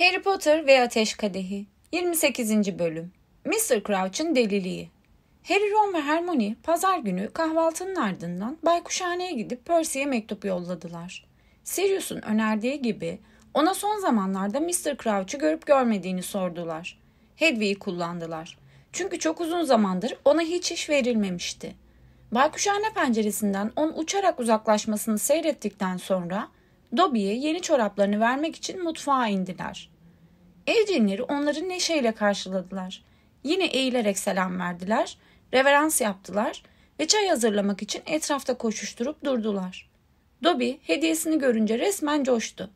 Harry Potter ve Ateş Kadehi 28. Bölüm Mr. Crouch'ın Deliliği Harry, Ron ve Hermione pazar günü kahvaltının ardından baykuşhaneye gidip Percy'ye mektup yolladılar. Sirius'un önerdiği gibi ona son zamanlarda Mr. Crouch'u görüp görmediğini sordular. Hedwig'i kullandılar. Çünkü çok uzun zamandır ona hiç iş verilmemişti. Baykuşhane penceresinden onun uçarak uzaklaşmasını seyrettikten sonra Dobby'ye yeni çoraplarını vermek için mutfağa indiler. Evcinleri onları neşeyle karşıladılar. Yine eğilerek selam verdiler, reverans yaptılar ve çay hazırlamak için etrafta koşuşturup durdular. Dobby hediyesini görünce resmen coştu.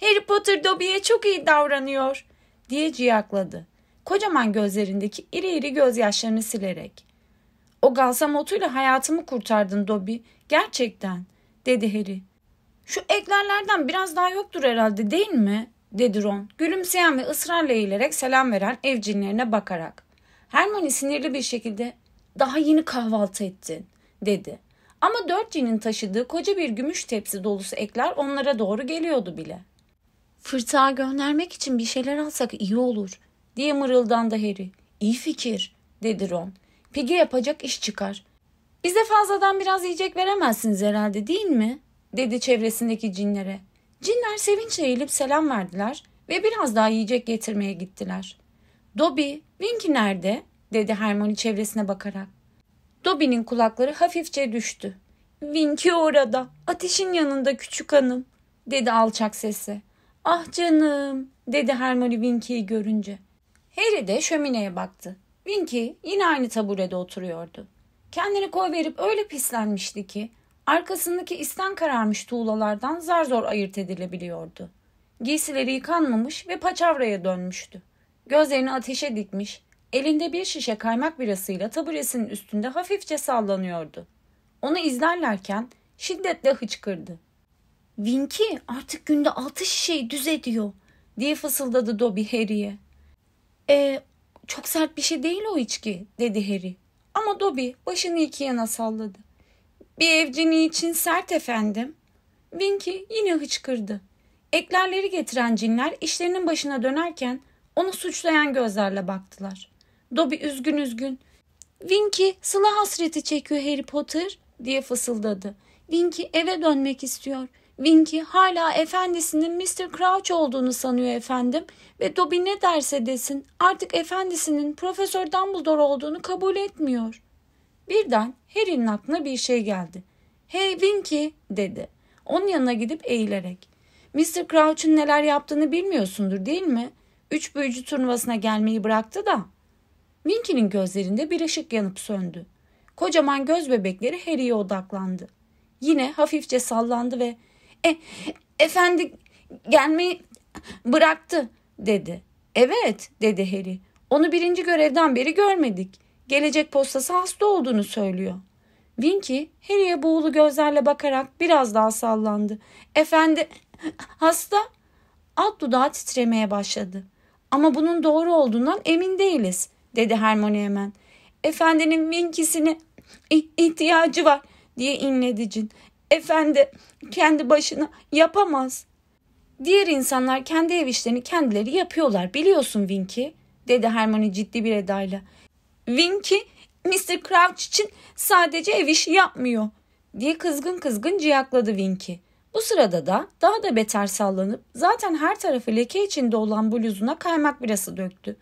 Harry Potter Dobby'ye çok iyi davranıyor diye ciyakladı. Kocaman gözlerindeki iri iri gözyaşlarını silerek. O galsam otuyla hayatımı kurtardın Dobby. Gerçekten dedi Harry. Şu eklerlerden biraz daha yoktur herhalde değil mi? dedi Ron gülümseyen ve ısrarla eğilerek selam veren evcinlerine bakarak. Hermione sinirli bir şekilde daha yeni kahvaltı ettin dedi. Ama dört cinin taşıdığı koca bir gümüş tepsi dolusu ekler onlara doğru geliyordu bile. Fırtığa göndermek için bir şeyler alsak iyi olur diye mırıldandı Harry. İyi fikir dedi Ron. Piggy yapacak iş çıkar. Bize fazladan biraz yiyecek veremezsiniz herhalde değil mi? dedi çevresindeki cinlere. Cinler sevinçle eğilip selam verdiler ve biraz daha yiyecek getirmeye gittiler. Dobby, Winky nerede? dedi Hermione çevresine bakarak. Dobby'nin kulakları hafifçe düştü. Winky orada, ateşin yanında küçük hanım, dedi alçak sesi. Ah canım, dedi Hermione Winky'yi görünce. Harry de şömineye baktı. Winky yine aynı taburede oturuyordu. Kendini koy verip öyle pislenmişti ki Arkasındaki isten kararmış tuğlalardan zar zor ayırt edilebiliyordu. Giysileri yıkanmamış ve paçavraya dönmüştü. Gözlerini ateşe dikmiş, elinde bir şişe kaymak birasıyla taburesinin üstünde hafifçe sallanıyordu. Onu izlerlerken şiddetle hıçkırdı. Winky artık günde altı şişeyi düz ediyor diye fısıldadı Dobby Harry'e. E, çok sert bir şey değil o içki dedi Harry. Ama Dobby başını iki yana salladı. Bir evcini için sert efendim? Winky yine hıçkırdı. Eklerleri getiren cinler işlerinin başına dönerken onu suçlayan gözlerle baktılar. Dobby üzgün üzgün. Winky sıla hasreti çekiyor Harry Potter diye fısıldadı. Winky eve dönmek istiyor. Winky hala efendisinin Mr. Crouch olduğunu sanıyor efendim ve Dobby ne derse desin artık efendisinin Profesör Dumbledore olduğunu kabul etmiyor. Birden Harry'nin aklına bir şey geldi. Hey Winky dedi. Onun yanına gidip eğilerek. Mr. Crouch'un neler yaptığını bilmiyorsundur değil mi? Üç büyücü turnuvasına gelmeyi bıraktı da. Winky'nin gözlerinde bir ışık yanıp söndü. Kocaman göz bebekleri Harry'e odaklandı. Yine hafifçe sallandı ve e, efendi gelmeyi bıraktı dedi. Evet dedi Harry. Onu birinci görevden beri görmedik. Gelecek postası hasta olduğunu söylüyor. Winky Harry'e buğulu gözlerle bakarak biraz daha sallandı. Efendi hasta alt dudağı titremeye başladı. Ama bunun doğru olduğundan emin değiliz dedi Hermione hemen. Efendinin Winky'sine ihtiyacı var diye inledi cin. Efendi kendi başına yapamaz. Diğer insanlar kendi ev işlerini kendileri yapıyorlar biliyorsun Winky dedi Hermione ciddi bir edayla. Winky Mr. Crouch için sadece ev işi yapmıyor diye kızgın kızgın ciyakladı Winky. Bu sırada da daha da beter sallanıp zaten her tarafı leke içinde olan bluzuna kaymak birası döktü.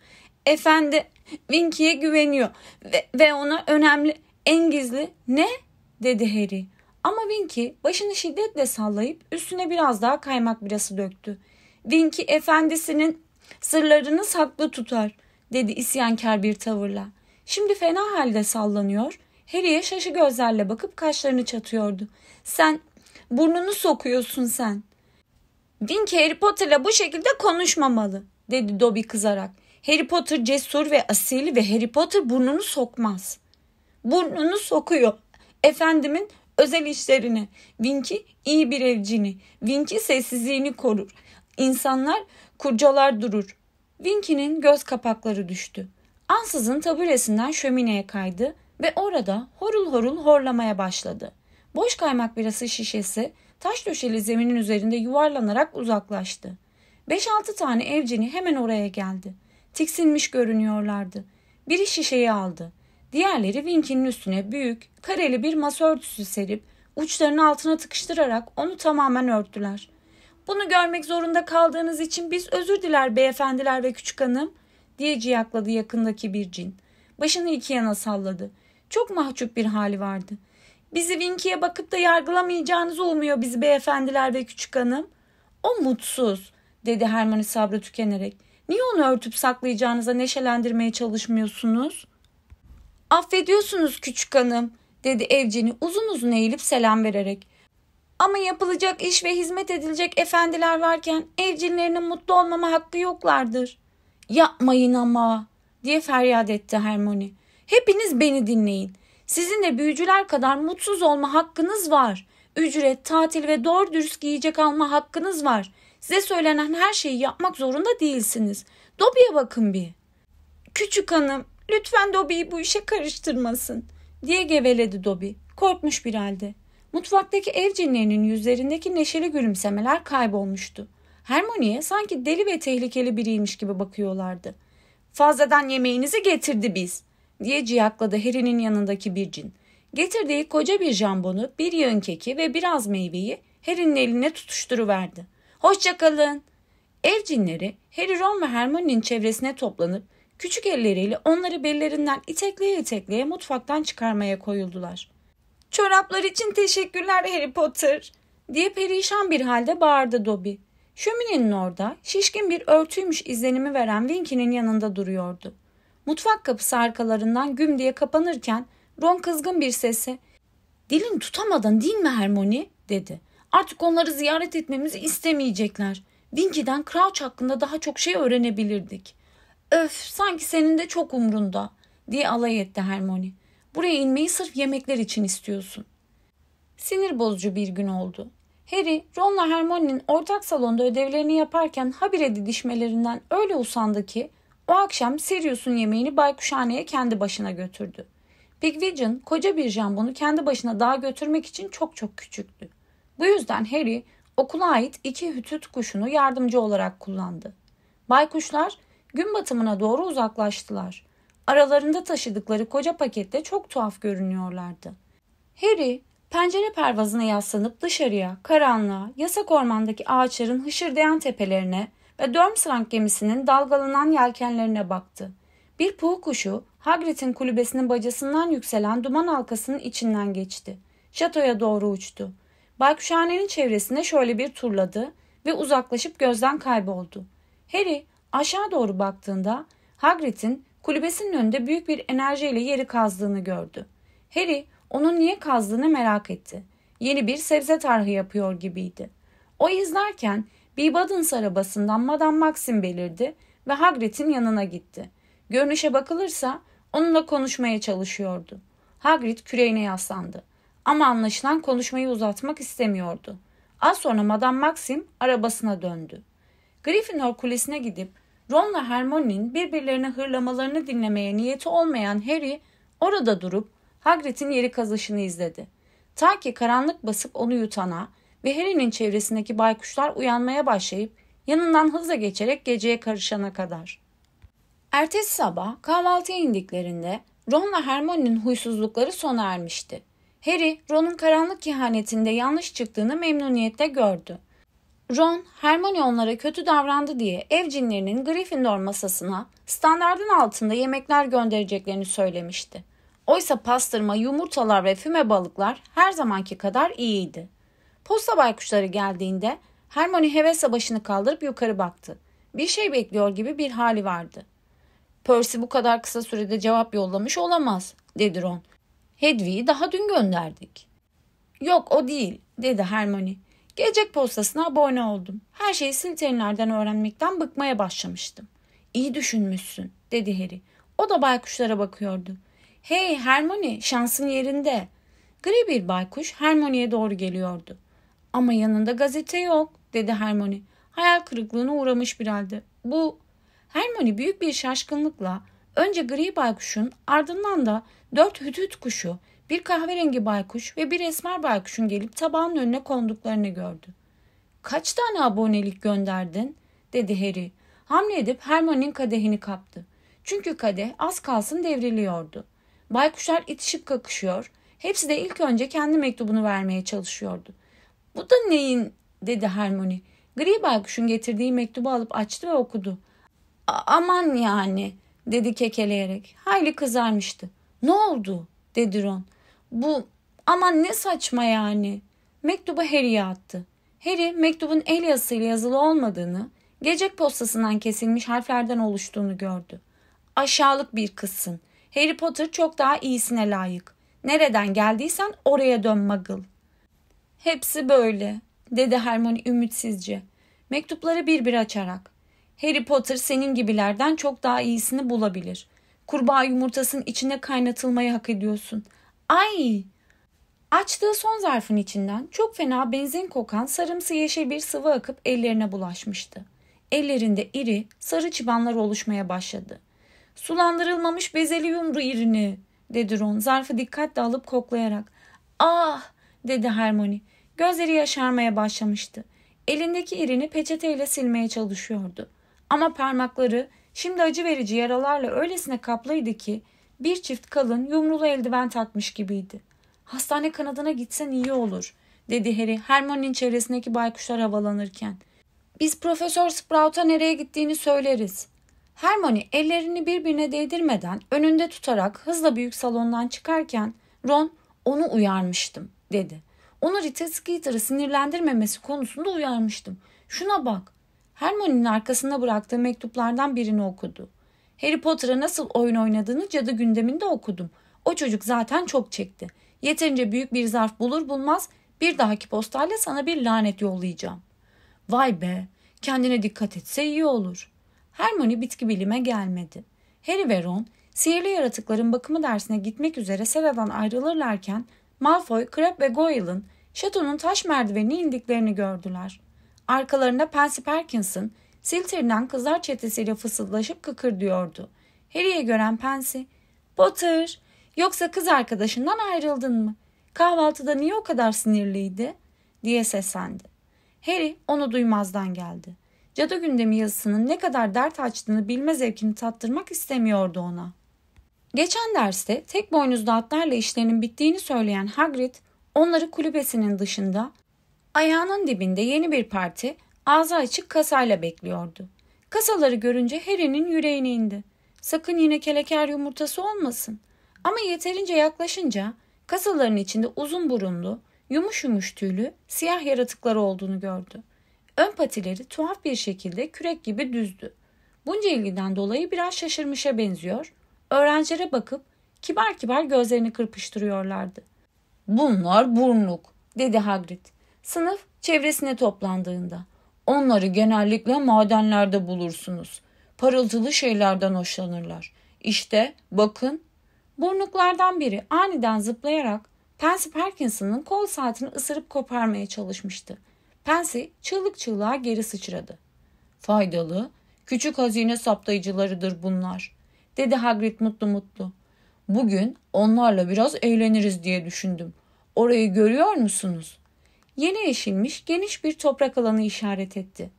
Efendi Winky'ye güveniyor ve, ve ona önemli en gizli ne dedi Harry. Ama Winky başını şiddetle sallayıp üstüne biraz daha kaymak birası döktü. Winky efendisinin sırlarını saklı tutar dedi isyankar bir tavırla. Şimdi fena halde sallanıyor. Harry'e şaşı gözlerle bakıp kaşlarını çatıyordu. Sen burnunu sokuyorsun sen. Dink Harry Potter'la bu şekilde konuşmamalı dedi Dobby kızarak. Harry Potter cesur ve asil ve Harry Potter burnunu sokmaz. Burnunu sokuyor. Efendimin özel işlerini. Vinky iyi bir evcini. Vinky sessizliğini korur. İnsanlar kurcalar durur. Vinky'nin göz kapakları düştü. Ansızın taburesinden şömineye kaydı ve orada horul horul horlamaya başladı. Boş kaymak birası şişesi taş döşeli zeminin üzerinde yuvarlanarak uzaklaştı. Beş altı tane evcini hemen oraya geldi. Tiksinmiş görünüyorlardı. Biri şişeyi aldı. Diğerleri Winky'nin üstüne büyük, kareli bir masa örtüsü serip uçlarını altına tıkıştırarak onu tamamen örttüler. Bunu görmek zorunda kaldığınız için biz özür diler beyefendiler ve küçük hanım diye ciyakladı yakındaki bir cin. Başını iki yana salladı. Çok mahcup bir hali vardı. Bizi Winky'ye bakıp da yargılamayacağınız olmuyor, bizi beyefendiler ve küçük hanım. O mutsuz dedi Hermione sabrı tükenerek. Niye onu örtüp saklayacağınıza neşelendirmeye çalışmıyorsunuz? Affediyorsunuz küçük hanım dedi evcini uzun uzun eğilip selam vererek. Ama yapılacak iş ve hizmet edilecek efendiler varken evcillerin mutlu olmama hakkı yoklardır. Yapmayın ama diye feryat etti Hermione. Hepiniz beni dinleyin. Sizin de büyücüler kadar mutsuz olma hakkınız var. Ücret, tatil ve doğru dürüst giyecek alma hakkınız var. Size söylenen her şeyi yapmak zorunda değilsiniz. Dobby'e bakın bir. Küçük hanım, lütfen Dobby'yi bu işe karıştırmasın diye geveledi Dobby. Korkmuş bir halde. Mutfaktaki ev cinlerinin yüzlerindeki neşeli gülümsemeler kaybolmuştu. Hermione'ye sanki deli ve tehlikeli biriymiş gibi bakıyorlardı. Fazladan yemeğinizi getirdi biz diye ciyakladı Harry'nin yanındaki bir cin. Getirdiği koca bir jambonu, bir yığın keki ve biraz meyveyi Harry'nin eline tutuşturuverdi. Hoşçakalın. Ev cinleri Harry, Ron ve Hermione'nin çevresine toplanıp küçük elleriyle onları bellerinden itekleye itekleye mutfaktan çıkarmaya koyuldular. Çoraplar için teşekkürler Harry Potter diye perişan bir halde bağırdı Dobby. Şöminenin orada şişkin bir örtüymüş izlenimi veren Winky'nin yanında duruyordu. Mutfak kapısı arkalarından güm diye kapanırken Ron kızgın bir sesi ''Dilin tutamadın değil mi Hermione?'' dedi. ''Artık onları ziyaret etmemizi istemeyecekler. Winky'den Crouch hakkında daha çok şey öğrenebilirdik.'' ''Öf sanki senin de çok umrunda.'' diye alay etti Hermione. ''Buraya inmeyi sırf yemekler için istiyorsun.'' Sinir bozucu bir gün oldu. Harry, Ron'la Hermione'nin ortak salonda ödevlerini yaparken habire didişmelerinden öyle usandı ki o akşam Sirius'un yemeğini baykuşhaneye kendi başına götürdü. Pigwidgeon koca bir jambonu kendi başına daha götürmek için çok çok küçüktü. Bu yüzden Harry okula ait iki hütüt kuşunu yardımcı olarak kullandı. Baykuşlar gün batımına doğru uzaklaştılar. Aralarında taşıdıkları koca pakette çok tuhaf görünüyorlardı. Harry Pencere pervazına yaslanıp dışarıya, karanlığa, yasak ormandaki ağaçların hışırdayan tepelerine ve Dörmsrank gemisinin dalgalanan yelkenlerine baktı. Bir puğu kuşu Hagrid'in kulübesinin bacasından yükselen duman halkasının içinden geçti. Şatoya doğru uçtu. Baykuşhanenin çevresinde şöyle bir turladı ve uzaklaşıp gözden kayboldu. Harry aşağı doğru baktığında Hagrid'in kulübesinin önünde büyük bir enerjiyle yeri kazdığını gördü. Harry onun niye kazdığını merak etti. Yeni bir sebze tarhı yapıyor gibiydi. O izlerken bir Buddins arabasından Madame Maxim belirdi ve Hagrid'in yanına gitti. Görünüşe bakılırsa onunla konuşmaya çalışıyordu. Hagrid küreğine yaslandı. Ama anlaşılan konuşmayı uzatmak istemiyordu. Az sonra Madame Maxim arabasına döndü. Gryffindor kulesine gidip Ron'la Hermione'nin birbirlerine hırlamalarını dinlemeye niyeti olmayan Harry orada durup Hagrid'in yeri kazışını izledi. Ta ki karanlık basıp onu yutana ve Harry'nin çevresindeki baykuşlar uyanmaya başlayıp yanından hızla geçerek geceye karışana kadar. Ertesi sabah kahvaltıya indiklerinde Ron ve Hermione'nin huysuzlukları sona ermişti. Harry, Ron'un karanlık kehanetinde yanlış çıktığını memnuniyetle gördü. Ron, Hermione onlara kötü davrandı diye ev cinlerinin Gryffindor masasına standardın altında yemekler göndereceklerini söylemişti. Oysa pastırma, yumurtalar ve füme balıklar her zamanki kadar iyiydi. Posta baykuşları geldiğinde Hermione hevesle başını kaldırıp yukarı baktı. Bir şey bekliyor gibi bir hali vardı. Percy bu kadar kısa sürede cevap yollamış olamaz dedi Ron. Hedwig'i daha dün gönderdik. Yok o değil dedi Hermione. Gelecek postasına abone oldum. Her şeyi silterinlerden öğrenmekten bıkmaya başlamıştım. İyi düşünmüşsün dedi Harry. O da baykuşlara bakıyordu. Hey Hermione şansın yerinde. Gri bir baykuş Hermione'ye doğru geliyordu. Ama yanında gazete yok dedi Hermione. Hayal kırıklığına uğramış bir halde. Bu Hermione büyük bir şaşkınlıkla önce gri baykuşun ardından da dört hütüt kuşu, bir kahverengi baykuş ve bir esmer baykuşun gelip tabağın önüne konduklarını gördü. Kaç tane abonelik gönderdin? dedi Harry. Hamle edip Hermione'nin kadehini kaptı. Çünkü kadeh az kalsın devriliyordu. Baykuşlar itişip kakışıyor. Hepsi de ilk önce kendi mektubunu vermeye çalışıyordu. Bu da neyin dedi Harmony. Gri baykuşun getirdiği mektubu alıp açtı ve okudu. Aman yani dedi kekeleyerek. Hayli kızarmıştı. Ne oldu dedi Ron. Bu aman ne saçma yani. Mektubu Harry'e attı. Harry mektubun el yazısıyla yazılı olmadığını, gecek postasından kesilmiş harflerden oluştuğunu gördü. Aşağılık bir kızsın. Harry Potter çok daha iyisine layık. Nereden geldiysen oraya dön Muggle. Hepsi böyle, dedi Hermione ümitsizce. Mektupları bir bir açarak. Harry Potter senin gibilerden çok daha iyisini bulabilir. Kurbağa yumurtasının içine kaynatılmayı hak ediyorsun. Ay! Açtığı son zarfın içinden çok fena benzin kokan sarımsı yeşil bir sıvı akıp ellerine bulaşmıştı. Ellerinde iri, sarı çıbanlar oluşmaya başladı.'' Sulandırılmamış bezeli yumru irini dedi Ron zarfı dikkatle alıp koklayarak. Ah dedi Hermione. Gözleri yaşarmaya başlamıştı. Elindeki irini peçeteyle silmeye çalışıyordu. Ama parmakları şimdi acı verici yaralarla öylesine kaplıydı ki bir çift kalın yumrulu eldiven takmış gibiydi. Hastane kanadına gitsen iyi olur dedi Harry Hermione'nin çevresindeki baykuşlar havalanırken. Biz Profesör Sprout'a nereye gittiğini söyleriz. Hermione ellerini birbirine değdirmeden önünde tutarak hızla büyük salondan çıkarken Ron onu uyarmıştım dedi. Onu Rita Skeeter'ı sinirlendirmemesi konusunda uyarmıştım. Şuna bak. Hermione'nin arkasında bıraktığı mektuplardan birini okudu. Harry Potter'a nasıl oyun oynadığını cadı gündeminde okudum. O çocuk zaten çok çekti. Yeterince büyük bir zarf bulur bulmaz bir dahaki postayla sana bir lanet yollayacağım. Vay be kendine dikkat etse iyi olur. Hermione bitki bilime gelmedi. Harry ve Ron sihirli yaratıkların bakımı dersine gitmek üzere Sera'dan ayrılırlarken Malfoy, Crabbe ve Goyle'ın şatonun taş merdivenine indiklerini gördüler. Arkalarında Pansy Parkinson, Siltirinden kızlar çetesiyle fısıldaşıp diyordu. Harry'e gören Pansy, ''Potter, yoksa kız arkadaşından ayrıldın mı? Kahvaltıda niye o kadar sinirliydi?'' diye seslendi. Harry onu duymazdan geldi. Cadı gündemi yazısının ne kadar dert açtığını bilme zevkini tattırmak istemiyordu ona. Geçen derste tek boynuzlu atlarla işlerinin bittiğini söyleyen Hagrid onları kulübesinin dışında ayağının dibinde yeni bir parti ağzı açık kasayla bekliyordu. Kasaları görünce Harry'nin yüreğine indi. Sakın yine keleker yumurtası olmasın. Ama yeterince yaklaşınca kasaların içinde uzun burunlu, yumuş yumuş tüylü, siyah yaratıklar olduğunu gördü. Ön patileri tuhaf bir şekilde kürek gibi düzdü. Bunca ilgiden dolayı biraz şaşırmışa benziyor. Öğrencilere bakıp kibar kibar gözlerini kırpıştırıyorlardı. Bunlar burnluk dedi Hagrid. Sınıf çevresine toplandığında. Onları genellikle madenlerde bulursunuz. Parıltılı şeylerden hoşlanırlar. İşte bakın. Burnuklardan biri aniden zıplayarak Pansy Parkinson'ın kol saatini ısırıp koparmaya çalışmıştı. Pensi çığlık çığlığa geri sıçradı. Faydalı, küçük hazine saptayıcılarıdır bunlar, dedi Hagrid mutlu mutlu. Bugün onlarla biraz eğleniriz diye düşündüm. Orayı görüyor musunuz? Yeni yeşilmiş geniş bir toprak alanı işaret etti.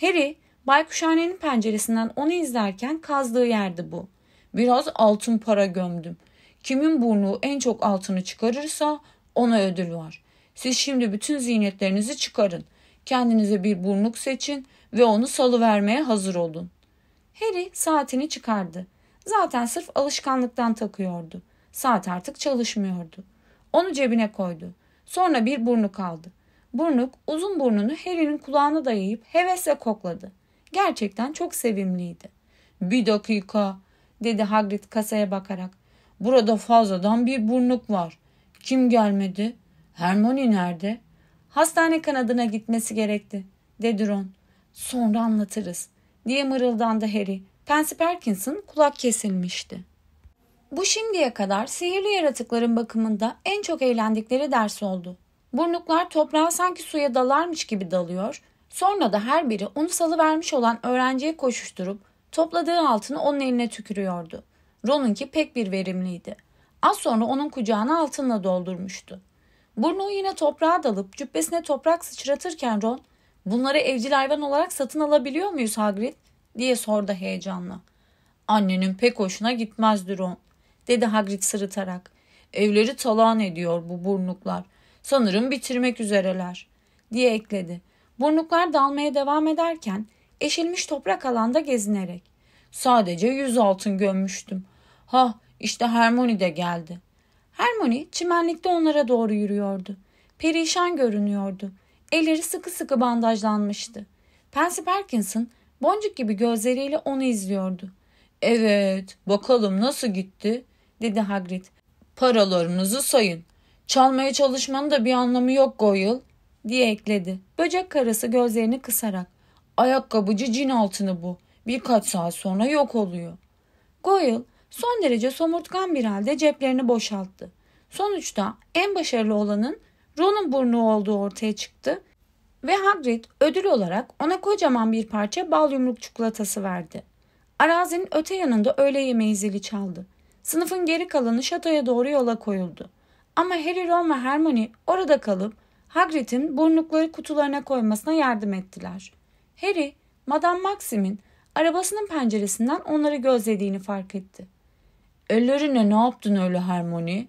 Harry, baykuşhanenin penceresinden onu izlerken kazdığı yerdi bu. Biraz altın para gömdüm. Kimin burnu en çok altını çıkarırsa ona ödül var. Siz şimdi bütün ziynetlerinizi çıkarın. Kendinize bir burnuk seçin ve onu salıvermeye hazır olun. Harry saatini çıkardı. Zaten sırf alışkanlıktan takıyordu. Saat artık çalışmıyordu. Onu cebine koydu. Sonra bir burnluk aldı. Burnuk uzun burnunu Harry'nin kulağına dayayıp hevesle kokladı. Gerçekten çok sevimliydi. Bir dakika dedi Hagrid kasaya bakarak. Burada fazladan bir burnuk var. Kim gelmedi? Hermione nerede? Hastane kanadına gitmesi gerekti, dedi Ron. Sonra anlatırız, diye mırıldandı Harry. Pansy Parkinson kulak kesilmişti. Bu şimdiye kadar sihirli yaratıkların bakımında en çok eğlendikleri ders oldu. Burnuklar toprağa sanki suya dalarmış gibi dalıyor, sonra da her biri onu salıvermiş olan öğrenciye koşuşturup topladığı altını onun eline tükürüyordu. Ron'unki pek bir verimliydi. Az sonra onun kucağını altınla doldurmuştu. Burnu yine toprağa dalıp cübbesine toprak sıçratırken Ron, ''Bunları evcil hayvan olarak satın alabiliyor muyuz Hagrid?'' diye sordu heyecanla. ''Annenin pek hoşuna gitmezdir Ron.'' dedi Hagrid sırıtarak. Evleri talan ediyor bu burnuklar. Sanırım bitirmek üzereler diye ekledi. Burnuklar dalmaya devam ederken eşilmiş toprak alanda gezinerek. Sadece yüz altın gömmüştüm. Ha işte Hermione de geldi. Hermione çimenlikte onlara doğru yürüyordu. Perişan görünüyordu. Elleri sıkı sıkı bandajlanmıştı. Pansy Parkinson boncuk gibi gözleriyle onu izliyordu. Evet, bakalım nasıl gitti, dedi Hagrid. Paralarınızı sayın. Çalmaya çalışmanın da bir anlamı yok Goyle, diye ekledi. Böcek karası gözlerini kısarak. Ayakkabıcı cin altını bu. Birkaç saat sonra yok oluyor. Goyle Son derece somurtkan bir halde ceplerini boşalttı. Sonuçta en başarılı olanın Ron'un burnu olduğu ortaya çıktı ve Hagrid ödül olarak ona kocaman bir parça bal yumruk çikolatası verdi. Arazinin öte yanında öğle yemeği zili çaldı. Sınıfın geri kalanı şatoya doğru yola koyuldu. Ama Harry, Ron ve Hermione orada kalıp Hagrid'in burnukları kutularına koymasına yardım ettiler. Harry, Madame Maxim'in arabasının penceresinden onları gözlediğini fark etti. Ellerine ne yaptın öyle Hermione?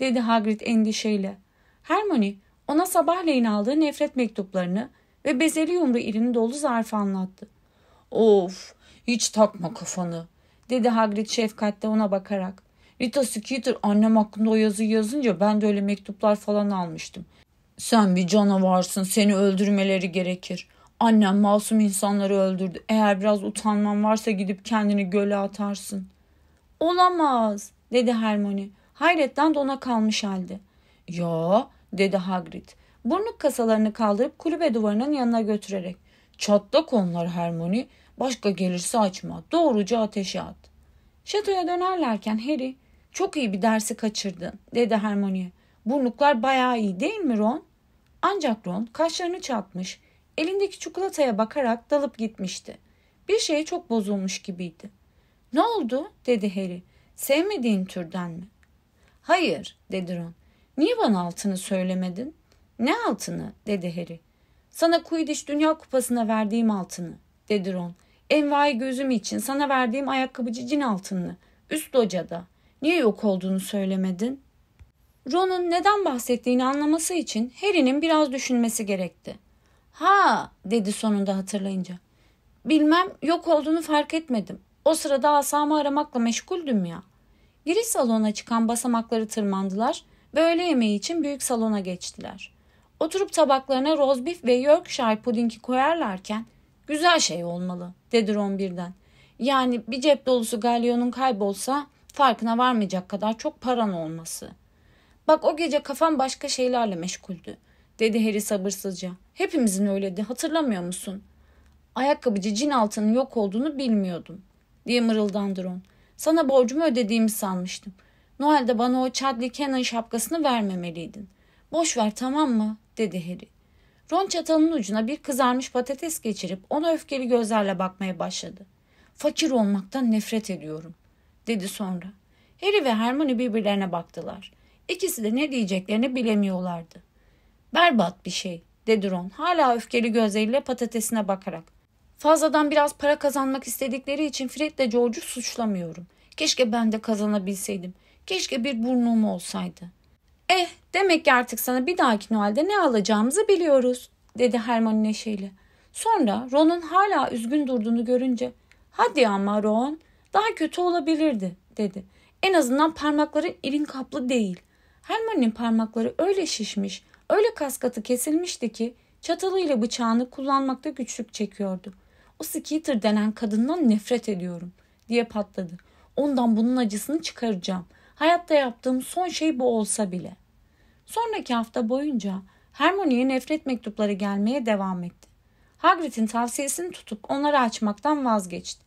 dedi Hagrid endişeyle. Hermione ona sabahleyin aldığı nefret mektuplarını ve bezeli yumru irini dolu zarfı anlattı. Of hiç takma kafanı dedi Hagrid şefkatle ona bakarak. Rita Skeeter annem hakkında o yazıyı yazınca ben de öyle mektuplar falan almıştım. Sen bir canavarsın seni öldürmeleri gerekir. Annem masum insanları öldürdü. Eğer biraz utanman varsa gidip kendini göle atarsın.'' Olamaz dedi Hermione. Hayretten dona kalmış halde. Yo dedi Hagrid. Burnuk kasalarını kaldırıp kulübe duvarının yanına götürerek. Çatlak onlar Hermione. Başka gelirse açma. Doğruca ateşe at. Şatoya dönerlerken Harry çok iyi bir dersi kaçırdın dedi Hermione'ye. Burnuklar bayağı iyi değil mi Ron? Ancak Ron kaşlarını çatmış, elindeki çikolataya bakarak dalıp gitmişti. Bir şeye çok bozulmuş gibiydi. Ne oldu dedi Harry. Sevmediğin türden mi? Hayır dedi Ron. Niye bana altını söylemedin? Ne altını dedi Harry. Sana Quidditch Dünya Kupası'na verdiğim altını dedi Ron. Envai gözüm için sana verdiğim ayakkabıcı cin altını. Üst locada. Niye yok olduğunu söylemedin? Ron'un neden bahsettiğini anlaması için Harry'nin biraz düşünmesi gerekti. Ha dedi sonunda hatırlayınca. Bilmem yok olduğunu fark etmedim. O sırada asamı aramakla meşguldüm ya. Giriş salona çıkan basamakları tırmandılar ve öğle yemeği için büyük salona geçtiler. Oturup tabaklarına rozbif ve Yorkshire pudingi koyarlarken güzel şey olmalı dedi Ron birden. Yani bir cep dolusu galyonun kaybolsa farkına varmayacak kadar çok paran olması. Bak o gece kafam başka şeylerle meşguldü dedi Harry sabırsızca. Hepimizin öyledi hatırlamıyor musun? Ayakkabıcı cin altının yok olduğunu bilmiyordum diye mırıldandı Ron. Sana borcumu ödediğimi sanmıştım. Noel'de bana o Chadley Cannon şapkasını vermemeliydin. Boş ver tamam mı? dedi Harry. Ron çatalının ucuna bir kızarmış patates geçirip ona öfkeli gözlerle bakmaya başladı. Fakir olmaktan nefret ediyorum, dedi sonra. Harry ve Hermione birbirlerine baktılar. İkisi de ne diyeceklerini bilemiyorlardı. Berbat bir şey, dedi Ron hala öfkeli gözleriyle patatesine bakarak. Fazladan biraz para kazanmak istedikleri için Fred ile George'u suçlamıyorum. Keşke ben de kazanabilseydim. Keşke bir burnum olsaydı. Eh demek ki artık sana bir dahaki Noel'de ne alacağımızı biliyoruz dedi Hermione neşeyle. Sonra Ron'un hala üzgün durduğunu görünce hadi ama Ron daha kötü olabilirdi dedi. En azından parmakların irin kaplı değil. Hermione'nin parmakları öyle şişmiş, öyle kaskatı kesilmişti ki çatalıyla bıçağını kullanmakta güçlük çekiyordu. O Skeeter denen kadından nefret ediyorum diye patladı. Ondan bunun acısını çıkaracağım. Hayatta yaptığım son şey bu olsa bile. Sonraki hafta boyunca Hermione'ye nefret mektupları gelmeye devam etti. Hagrid'in tavsiyesini tutup onları açmaktan vazgeçti.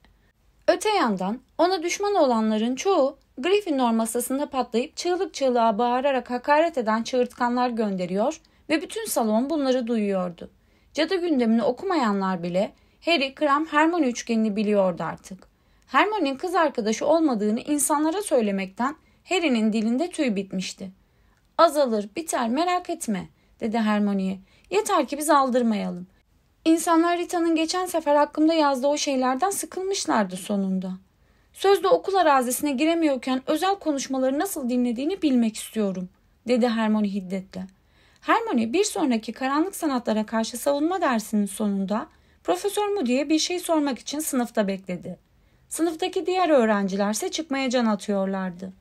Öte yandan ona düşman olanların çoğu Gryffindor masasında patlayıp çığlık çığlığa bağırarak hakaret eden çığırtkanlar gönderiyor ve bütün salon bunları duyuyordu. Cadı gündemini okumayanlar bile Harry, Kram, Hermione üçgenini biliyordu artık. Hermione'nin kız arkadaşı olmadığını insanlara söylemekten Harry'nin dilinde tüy bitmişti. Azalır, biter, merak etme, dedi Hermione'ye. Yeter ki biz aldırmayalım. İnsanlar Rita'nın geçen sefer hakkında yazdığı o şeylerden sıkılmışlardı sonunda. Sözde okul arazisine giremiyorken özel konuşmaları nasıl dinlediğini bilmek istiyorum, dedi Hermione hiddetle. Hermione bir sonraki karanlık sanatlara karşı savunma dersinin sonunda Profesör Moody'ye bir şey sormak için sınıfta bekledi. Sınıftaki diğer öğrencilerse çıkmaya can atıyorlardı.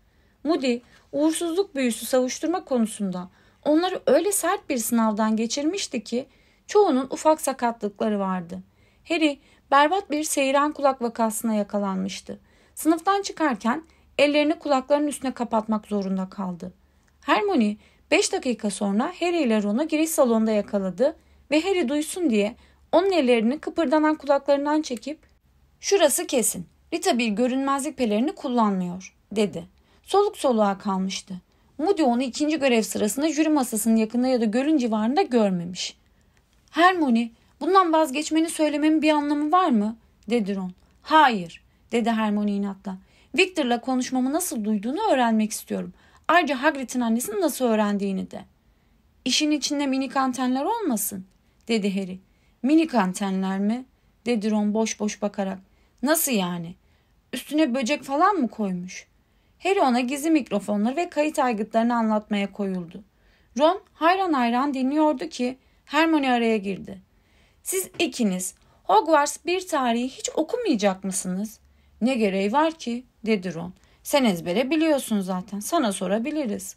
Moody, uğursuzluk büyüsü savuşturma konusunda onları öyle sert bir sınavdan geçirmişti ki çoğunun ufak sakatlıkları vardı. Harry berbat bir seyran kulak vakasına yakalanmıştı. Sınıftan çıkarken ellerini kulaklarının üstüne kapatmak zorunda kaldı. Hermione 5 dakika sonra Harry ile Ron'u giriş salonda yakaladı ve Harry duysun diye onun ellerini kıpırdanan kulaklarından çekip ''Şurası kesin. Rita bir görünmezlik pelerini kullanmıyor.'' dedi. Soluk soluğa kalmıştı. Moody onu ikinci görev sırasında jüri masasının yakında ya da gölün civarında görmemiş. Hermione, bundan vazgeçmeni söylememin bir anlamı var mı? dedi Ron. Hayır, dedi Hermione inatla. Victor'la konuşmamı nasıl duyduğunu öğrenmek istiyorum. Ayrıca Hagrid'in annesini nasıl öğrendiğini de. İşin içinde minik antenler olmasın, dedi Harry. Minik antenler mi? dedi Ron boş boş bakarak. Nasıl yani? Üstüne böcek falan mı koymuş? Harry ona gizli mikrofonları ve kayıt aygıtlarını anlatmaya koyuldu. Ron hayran hayran dinliyordu ki Hermione araya girdi. Siz ikiniz Hogwarts bir tarihi hiç okumayacak mısınız? Ne gereği var ki? dedi Ron. Sen ezbere biliyorsun zaten. Sana sorabiliriz.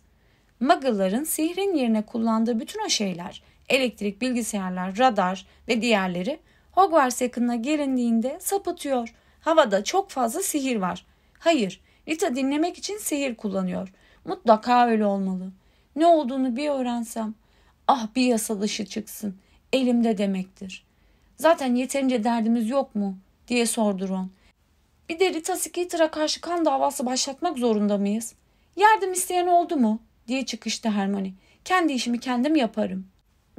Muggle'ların sihrin yerine kullandığı bütün o şeyler elektrik, bilgisayarlar, radar ve diğerleri Hogwarts yakınına gelindiğinde sapıtıyor. Havada çok fazla sihir var. Hayır, Rita dinlemek için sihir kullanıyor. Mutlaka öyle olmalı. Ne olduğunu bir öğrensem, ah bir yasa dışı çıksın, elimde demektir. Zaten yeterince derdimiz yok mu diye sordu Ron. Bir de Rita Skeeter'a karşı kan davası başlatmak zorunda mıyız? Yardım isteyen oldu mu? diye çıkıştı Hermione. Kendi işimi kendim yaparım.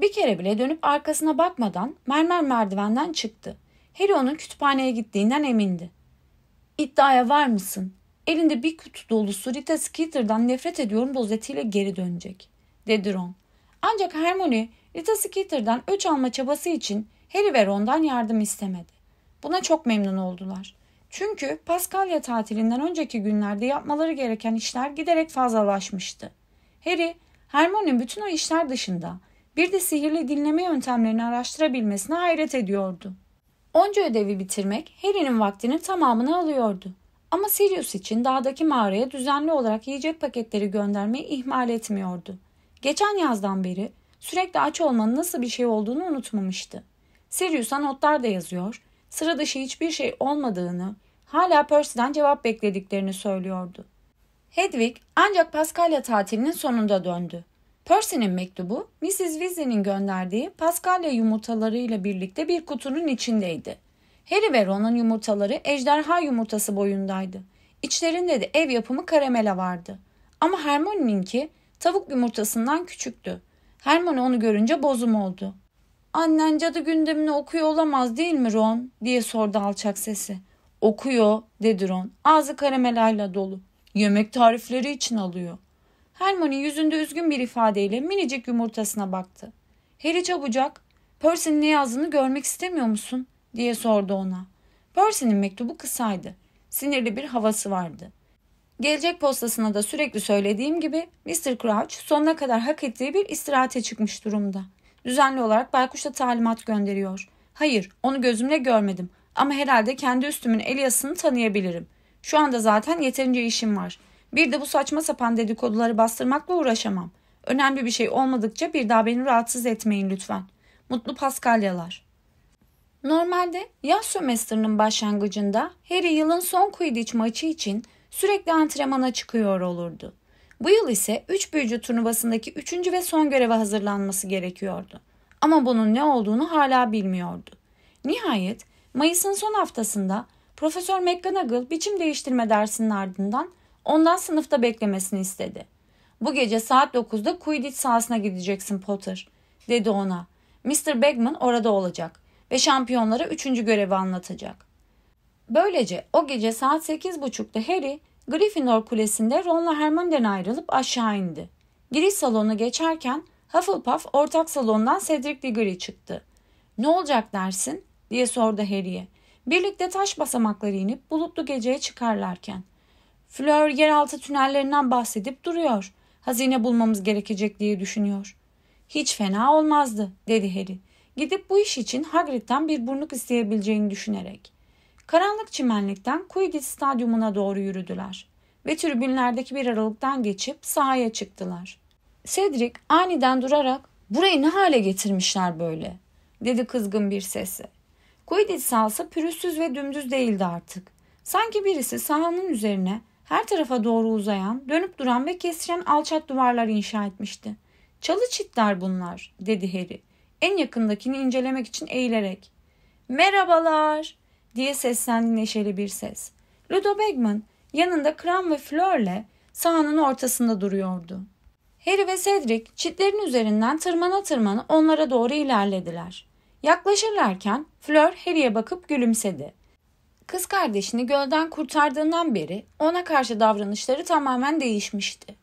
Bir kere bile dönüp arkasına bakmadan mermer merdivenden çıktı. Harry onun kütüphaneye gittiğinden emindi. İddiaya var mısın? Elinde bir kutu dolusu Rita Skeeter'dan nefret ediyorum dozetiyle geri dönecek, dedi Ron. Ancak Hermione Rita Skeeter'dan öç alma çabası için Harry ve Ron'dan yardım istemedi. Buna çok memnun oldular. Çünkü Paskalya tatilinden önceki günlerde yapmaları gereken işler giderek fazlalaşmıştı. Harry, Hermione'nin bütün o işler dışında bir de sihirli dinleme yöntemlerini araştırabilmesine hayret ediyordu. Onca ödevi bitirmek Harry'nin vaktinin tamamını alıyordu. Ama Sirius için dağdaki mağaraya düzenli olarak yiyecek paketleri göndermeyi ihmal etmiyordu. Geçen yazdan beri sürekli aç olmanın nasıl bir şey olduğunu unutmamıştı. Sirius'a notlar da yazıyor, sıra dışı hiçbir şey olmadığını, hala Percy'den cevap beklediklerini söylüyordu. Hedwig ancak Paskalya tatilinin sonunda döndü. Percy'nin mektubu Mrs. Weasley'nin gönderdiği Paskalya yumurtalarıyla birlikte bir kutunun içindeydi. Harry ve Ron'un yumurtaları ejderha yumurtası boyundaydı. İçlerinde de ev yapımı karamela vardı. Ama Hermione'ninki tavuk yumurtasından küçüktü. Hermione onu görünce bozum oldu. Annen cadı gündemini okuyor olamaz değil mi Ron? diye sordu alçak sesi. Okuyor dedi Ron. Ağzı karamelayla dolu. Yemek tarifleri için alıyor. Hermione yüzünde üzgün bir ifadeyle minicik yumurtasına baktı. Harry çabucak Percy'nin ne yazdığını görmek istemiyor musun? diye sordu ona. Percy'nin mektubu kısaydı. Sinirli bir havası vardı. Gelecek postasına da sürekli söylediğim gibi Mr. Crouch sonuna kadar hak ettiği bir istirahate çıkmış durumda. Düzenli olarak Baykuş'la talimat gönderiyor. Hayır, onu gözümle görmedim ama herhalde kendi üstümün Elias'ını tanıyabilirim. Şu anda zaten yeterince işim var. Bir de bu saçma sapan dedikoduları bastırmakla uğraşamam. Önemli bir şey olmadıkça bir daha beni rahatsız etmeyin lütfen. Mutlu Paskalyalar. Normalde yaz sömestrinin başlangıcında Harry yılın son Quidditch maçı için sürekli antrenmana çıkıyor olurdu. Bu yıl ise 3 büyücü turnuvasındaki 3. ve son göreve hazırlanması gerekiyordu. Ama bunun ne olduğunu hala bilmiyordu. Nihayet Mayıs'ın son haftasında Profesör McGonagall biçim değiştirme dersinin ardından Ondan sınıfta beklemesini istedi. Bu gece saat 9'da Quidditch sahasına gideceksin Potter, dedi ona. Mr. Bagman orada olacak ve şampiyonlara üçüncü görevi anlatacak. Böylece o gece saat 8.30'da Harry, Gryffindor Kulesi'nde Ron'la Hermione'den ayrılıp aşağı indi. Giriş salonu geçerken Hufflepuff ortak salondan Cedric Diggory çıktı. Ne olacak dersin diye sordu Harry'e. Birlikte taş basamakları inip bulutlu geceye çıkarlarken. Fleur yeraltı tünellerinden bahsedip duruyor. Hazine bulmamız gerekecek diye düşünüyor. Hiç fena olmazdı dedi Harry. Gidip bu iş için Hagrid'den bir burnuk isteyebileceğini düşünerek. Karanlık çimenlikten Quidditch stadyumuna doğru yürüdüler ve tribünlerdeki bir aralıktan geçip sahaya çıktılar. Cedric aniden durarak ''Burayı ne hale getirmişler böyle?'' dedi kızgın bir sesle. Quidditch sahası pürüzsüz ve dümdüz değildi artık. Sanki birisi sahanın üzerine her tarafa doğru uzayan, dönüp duran ve kesişen alçak duvarlar inşa etmişti. Çalı çitler bunlar, dedi Harry. En yakındakini incelemek için eğilerek. Merhabalar, diye seslendi neşeli bir ses. Ludo Bagman yanında Kram ve Fleur'le sahanın ortasında duruyordu. Harry ve Cedric çitlerin üzerinden tırmana tırmana onlara doğru ilerlediler. Yaklaşırlarken Fleur Harry'e bakıp gülümsedi. Kız kardeşini gölden kurtardığından beri ona karşı davranışları tamamen değişmişti.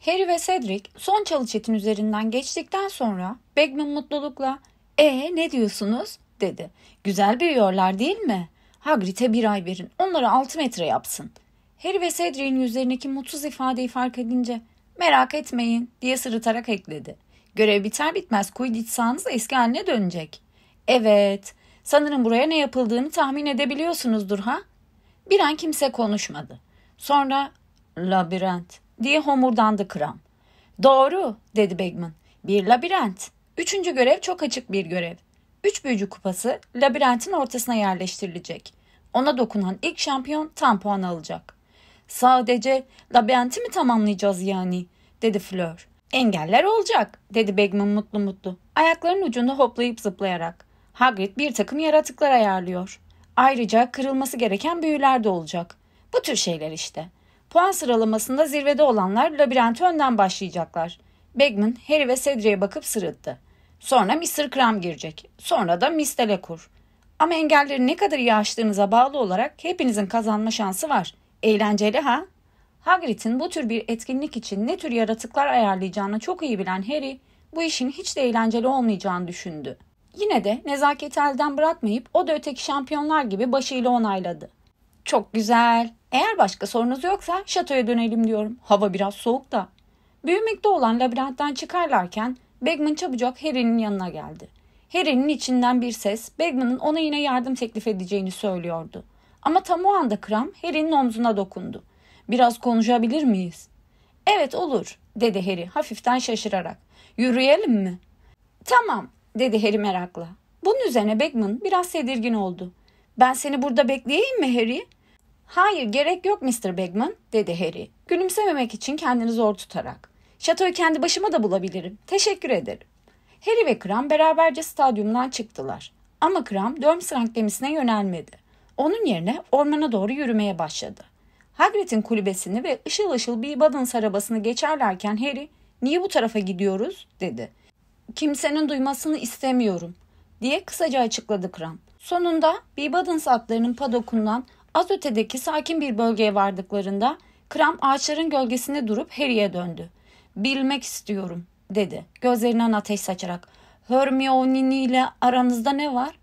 Harry ve Cedric son çalı çetin üzerinden geçtikten sonra Bagman mutlulukla ''Ee ne diyorsunuz?'' dedi. ''Güzel büyüyorlar değil mi? Hagrid'e bir ay verin, onları altı metre yapsın.'' Harry ve Cedric'in yüzlerindeki mutsuz ifadeyi fark edince ''Merak etmeyin'' diye sırıtarak ekledi. ''Görev biter bitmez Quidditch sahanız eski haline dönecek.'' ''Evet.'' Sanırım buraya ne yapıldığını tahmin edebiliyorsunuzdur ha? Bir an kimse konuşmadı. Sonra labirent diye homurdandı Kram. Doğru dedi Begman. Bir labirent. Üçüncü görev çok açık bir görev. Üç büyücü kupası labirentin ortasına yerleştirilecek. Ona dokunan ilk şampiyon tam puan alacak. Sadece labirenti mi tamamlayacağız yani? dedi Fleur. Engeller olacak dedi Begman mutlu mutlu. Ayaklarının ucunu hoplayıp zıplayarak. Hagrid bir takım yaratıklar ayarlıyor. Ayrıca kırılması gereken büyüler de olacak. Bu tür şeyler işte. Puan sıralamasında zirvede olanlar labirenti önden başlayacaklar. Bagman, Harry ve Cedric'e bakıp sırıttı. Sonra Mr. Kram girecek. Sonra da Miss Delacour. Ama engelleri ne kadar iyi aştığınıza bağlı olarak hepinizin kazanma şansı var. Eğlenceli ha? Hagrid'in bu tür bir etkinlik için ne tür yaratıklar ayarlayacağını çok iyi bilen Harry, bu işin hiç de eğlenceli olmayacağını düşündü. Yine de nezaketi elden bırakmayıp o da öteki şampiyonlar gibi başıyla onayladı. Çok güzel. Eğer başka sorunuz yoksa şatoya dönelim diyorum. Hava biraz soğuk da. Büyümekte olan labirentten çıkarlarken Bagman çabucak Harry'nin yanına geldi. Harry'nin içinden bir ses Bagman'ın ona yine yardım teklif edeceğini söylüyordu. Ama tam o anda Kram Harry'nin omzuna dokundu. Biraz konuşabilir miyiz? Evet olur dedi Harry hafiften şaşırarak. Yürüyelim mi? Tamam dedi Harry merakla. Bunun üzerine Bagman biraz tedirgin oldu. Ben seni burada bekleyeyim mi Harry? Hayır gerek yok Mr. Bagman dedi Harry gülümsememek için kendini zor tutarak. Şatoyu kendi başıma da bulabilirim. Teşekkür ederim. Harry ve Kram beraberce stadyumdan çıktılar. Ama Kram Durmstrang gemisine yönelmedi. Onun yerine ormana doğru yürümeye başladı. Hagrid'in kulübesini ve ışıl ışıl bir Badens arabasını geçerlerken Harry ''Niye bu tarafa gidiyoruz?'' dedi kimsenin duymasını istemiyorum diye kısaca açıkladı Kram. Sonunda Beebadens atlarının padokundan az ötedeki sakin bir bölgeye vardıklarında Kram ağaçların gölgesinde durup Harry'e döndü. Bilmek istiyorum dedi gözlerinden ateş saçarak. Hermione ile aranızda ne var?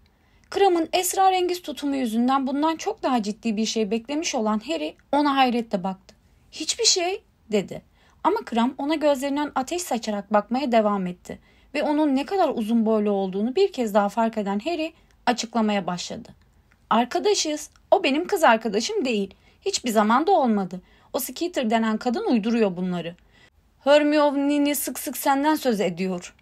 Kram'ın esrarengiz tutumu yüzünden bundan çok daha ciddi bir şey beklemiş olan Harry ona hayretle baktı. Hiçbir şey dedi. Ama Kram ona gözlerinden ateş saçarak bakmaya devam etti ve onun ne kadar uzun boylu olduğunu bir kez daha fark eden Harry açıklamaya başladı. Arkadaşız. O benim kız arkadaşım değil. Hiçbir zaman da olmadı. O Skeeter denen kadın uyduruyor bunları. Hermione sık sık senden söz ediyor,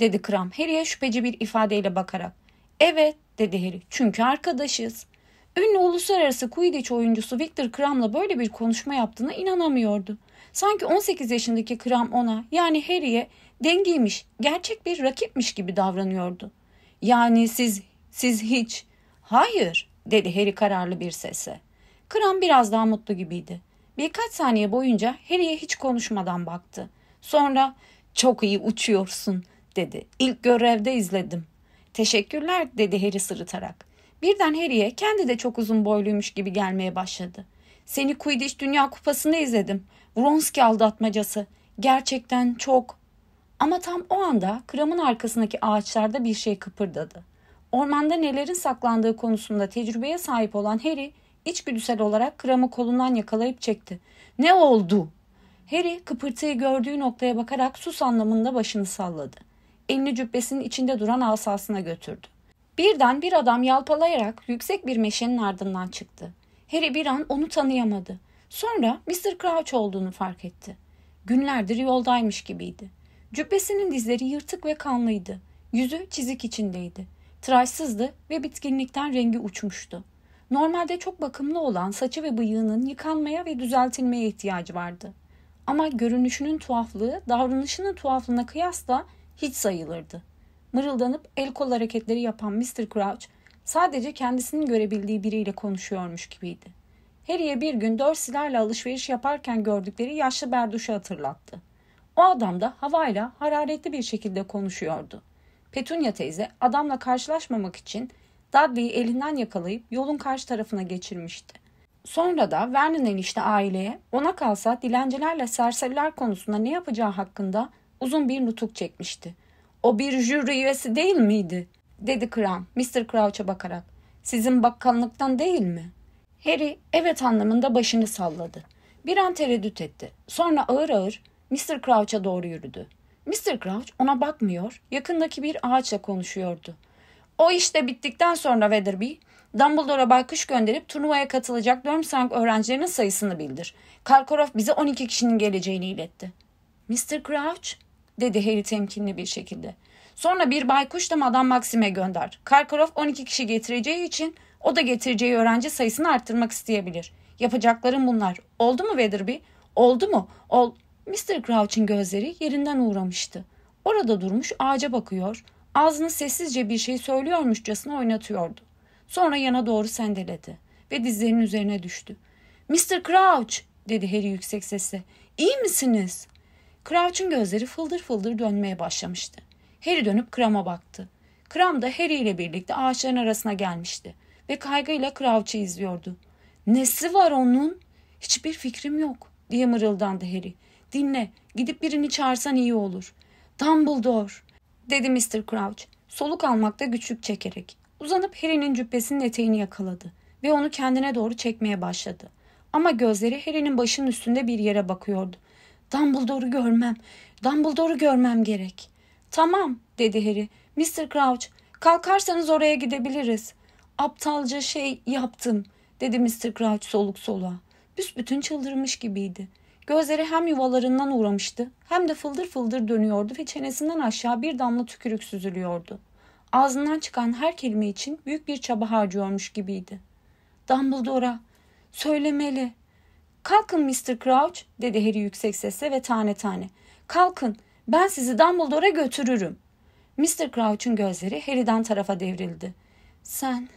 dedi Kram Harry'e şüpheci bir ifadeyle bakarak. Evet, dedi Harry. Çünkü arkadaşız. Ünlü uluslararası Quidditch oyuncusu Victor Kram'la böyle bir konuşma yaptığına inanamıyordu. Sanki 18 yaşındaki Kram ona yani Harry'e Dengiymiş, gerçek bir rakipmiş gibi davranıyordu. Yani siz, siz hiç. Hayır, dedi Harry kararlı bir sese. Kıran biraz daha mutlu gibiydi. Birkaç saniye boyunca Harry'e hiç konuşmadan baktı. Sonra çok iyi uçuyorsun dedi. İlk görevde izledim. Teşekkürler dedi Harry sırıtarak. Birden Harry'e kendi de çok uzun boyluymuş gibi gelmeye başladı. Seni Quidditch Dünya Kupası'nda izledim. Vronski aldatmacası. Gerçekten çok ama tam o anda kramın arkasındaki ağaçlarda bir şey kıpırdadı. Ormanda nelerin saklandığı konusunda tecrübeye sahip olan Harry içgüdüsel olarak kramı kolundan yakalayıp çekti. Ne oldu? Harry kıpırtıyı gördüğü noktaya bakarak sus anlamında başını salladı. Elini cübbesinin içinde duran asasına götürdü. Birden bir adam yalpalayarak yüksek bir meşenin ardından çıktı. Harry bir an onu tanıyamadı. Sonra Mr. Crouch olduğunu fark etti. Günlerdir yoldaymış gibiydi. Cübbesinin dizleri yırtık ve kanlıydı. Yüzü çizik içindeydi. Tıraşsızdı ve bitkinlikten rengi uçmuştu. Normalde çok bakımlı olan saçı ve bıyığının yıkanmaya ve düzeltilmeye ihtiyacı vardı. Ama görünüşünün tuhaflığı davranışının tuhaflığına kıyasla hiç sayılırdı. Mırıldanıp el kol hareketleri yapan Mr. Crouch sadece kendisinin görebildiği biriyle konuşuyormuş gibiydi. Harry'e bir gün Dursley'lerle alışveriş yaparken gördükleri yaşlı berduşu hatırlattı. O adam da havayla hararetli bir şekilde konuşuyordu. Petunia teyze adamla karşılaşmamak için Dudley'i elinden yakalayıp yolun karşı tarafına geçirmişti. Sonra da Vernon enişte aileye ona kalsa dilencilerle serseriler konusunda ne yapacağı hakkında uzun bir nutuk çekmişti. O bir jüri üyesi değil miydi? dedi Kram, Mr. Crouch'a bakarak. Sizin bakkanlıktan değil mi? Harry evet anlamında başını salladı. Bir an tereddüt etti. Sonra ağır ağır Mr. Crouch'a doğru yürüdü. Mr. Crouch ona bakmıyor, yakındaki bir ağaçla konuşuyordu. O işte bittikten sonra Weatherby, Dumbledore'a baykuş gönderip turnuvaya katılacak Durmstrang öğrencilerinin sayısını bildir. Karkaroff bize 12 kişinin geleceğini iletti. Mr. Crouch, dedi Harry temkinli bir şekilde. Sonra bir baykuş da Madame Maxime gönder. Karkaroff 12 kişi getireceği için o da getireceği öğrenci sayısını arttırmak isteyebilir. Yapacaklarım bunlar. Oldu mu Weatherby? Oldu mu? Ol... Mr. Crouch'ın gözleri yerinden uğramıştı. Orada durmuş ağaca bakıyor, ağzını sessizce bir şey söylüyormuşçasına oynatıyordu. Sonra yana doğru sendeledi ve dizlerinin üzerine düştü. Mr. Crouch dedi Harry yüksek sesle. İyi misiniz? Crouch'un gözleri fıldır fıldır dönmeye başlamıştı. Harry dönüp Kram'a baktı. Kram da Harry ile birlikte ağaçların arasına gelmişti ve kaygıyla Crouch'ı izliyordu. Nesi var onun? Hiçbir fikrim yok diye mırıldandı Harry. Dinle, gidip birini çağırsan iyi olur. Dumbledore, dedi Mr. Crouch, soluk almakta güçlük çekerek. Uzanıp Harry'nin cübbesinin eteğini yakaladı ve onu kendine doğru çekmeye başladı. Ama gözleri Harry'nin başının üstünde bir yere bakıyordu. Dumbledore'u görmem, Dumbledore'u görmem gerek. Tamam, dedi Harry. Mr. Crouch, kalkarsanız oraya gidebiliriz. Aptalca şey yaptım, dedi Mr. Crouch soluk soluğa. Büsbütün çıldırmış gibiydi. Gözleri hem yuvalarından uğramıştı hem de fıldır fıldır dönüyordu ve çenesinden aşağı bir damla tükürük süzülüyordu. Ağzından çıkan her kelime için büyük bir çaba harcıyormuş gibiydi. Dumbledore'a söylemeli. Kalkın Mr. Crouch dedi Harry yüksek sesle ve tane tane. Kalkın ben sizi Dumbledore'a götürürüm. Mr. Crouch'un gözleri Harry'den tarafa devrildi. Sen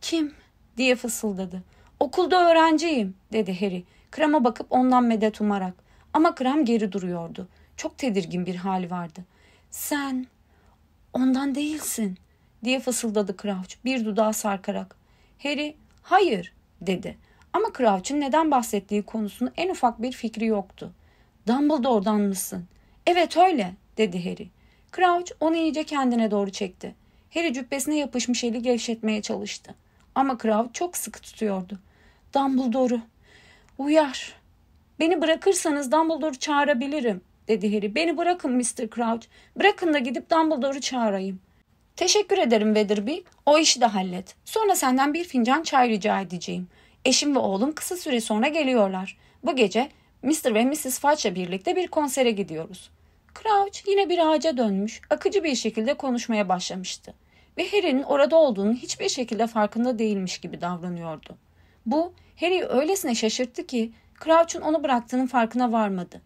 kim diye fısıldadı. Okulda öğrenciyim dedi Harry Krama bakıp ondan medet umarak. Ama kram geri duruyordu. Çok tedirgin bir hali vardı. Sen ondan değilsin diye fısıldadı Crouch bir dudağı sarkarak. Harry hayır dedi. Ama Crouch'ın neden bahsettiği konusunu en ufak bir fikri yoktu. Dumbledore'dan mısın? Evet öyle dedi Harry. Crouch onu iyice kendine doğru çekti. Harry cübbesine yapışmış eli gevşetmeye çalıştı. Ama Crouch çok sıkı tutuyordu. Dumbledore'u Uyar. Beni bırakırsanız Dumbledore'u çağırabilirim dedi Harry. Beni bırakın Mr. Crouch. Bırakın da gidip Dumbledore'u çağırayım. Teşekkür ederim Weatherby. O işi de hallet. Sonra senden bir fincan çay rica edeceğim. Eşim ve oğlum kısa süre sonra geliyorlar. Bu gece Mr. ve Mrs. Fudge'la birlikte bir konsere gidiyoruz. Crouch yine bir ağaca dönmüş, akıcı bir şekilde konuşmaya başlamıştı. Ve Harry'nin orada olduğunu hiçbir şekilde farkında değilmiş gibi davranıyordu. Bu Harry'i öylesine şaşırttı ki Crouch'un onu bıraktığının farkına varmadı.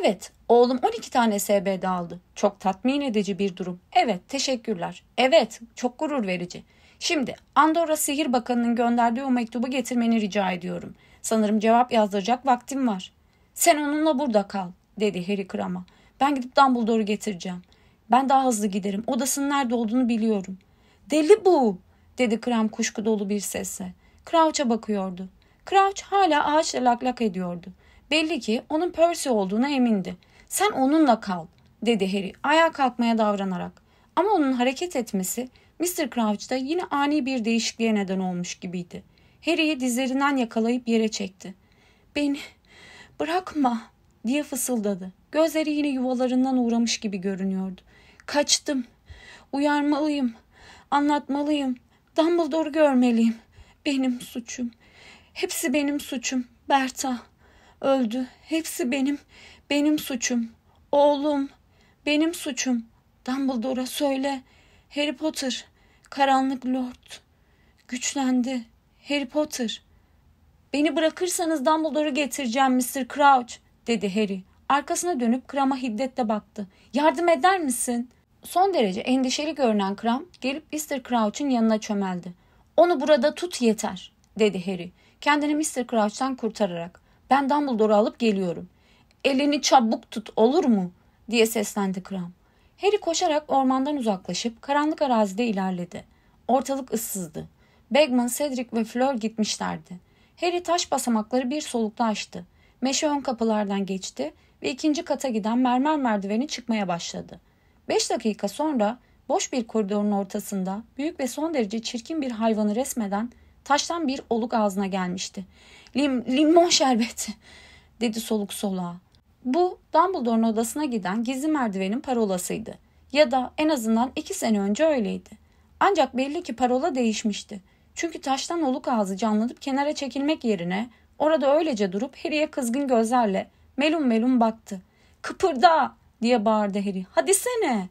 Evet, oğlum 12 tane SB'de aldı. Çok tatmin edici bir durum. Evet, teşekkürler. Evet, çok gurur verici. Şimdi Andorra Sihir Bakanı'nın gönderdiği o mektubu getirmeni rica ediyorum. Sanırım cevap yazdıracak vaktim var. Sen onunla burada kal, dedi Harry Kram'a. Ben gidip Dumbledore'u getireceğim. Ben daha hızlı giderim. Odasının nerede olduğunu biliyorum. Deli bu, dedi Kram kuşku dolu bir sesle. Crouch'a bakıyordu. Crouch hala ağaçla laklak lak ediyordu. Belli ki onun Percy olduğuna emindi. Sen onunla kal dedi Harry ayağa kalkmaya davranarak. Ama onun hareket etmesi Mr. Crouch'ta yine ani bir değişikliğe neden olmuş gibiydi. Harry'i dizlerinden yakalayıp yere çekti. Beni bırakma diye fısıldadı. Gözleri yine yuvalarından uğramış gibi görünüyordu. Kaçtım. Uyarmalıyım. Anlatmalıyım. Dumbledore'u görmeliyim. Benim suçum. Hepsi benim suçum. Berta öldü. Hepsi benim. Benim suçum. Oğlum. Benim suçum. Dumbledore'a söyle. Harry Potter. Karanlık Lord. Güçlendi. Harry Potter. Beni bırakırsanız Dumbledore'u getireceğim Mr. Crouch dedi Harry. Arkasına dönüp Kram'a hiddetle baktı. Yardım eder misin? Son derece endişeli görünen Kram gelip Mr. Crouch'un yanına çömeldi. Onu burada tut yeter dedi Harry kendini Mr. Crouch'tan kurtararak. Ben Dumbledore'u alıp geliyorum. Elini çabuk tut olur mu? diye seslendi Kram. Harry koşarak ormandan uzaklaşıp karanlık arazide ilerledi. Ortalık ıssızdı. Bagman, Cedric ve Fleur gitmişlerdi. Harry taş basamakları bir solukta açtı. Meşe ön kapılardan geçti ve ikinci kata giden mermer merdiveni çıkmaya başladı. Beş dakika sonra Boş bir koridorun ortasında büyük ve son derece çirkin bir hayvanı resmeden taştan bir oluk ağzına gelmişti. Lim, limon şerbeti dedi soluk soluğa. Bu Dumbledore'un odasına giden gizli merdivenin parolasıydı. Ya da en azından iki sene önce öyleydi. Ancak belli ki parola değişmişti. Çünkü taştan oluk ağzı canlanıp kenara çekilmek yerine orada öylece durup Harry'e kızgın gözlerle melum melum baktı. Kıpırda diye bağırdı Harry. Hadi sene.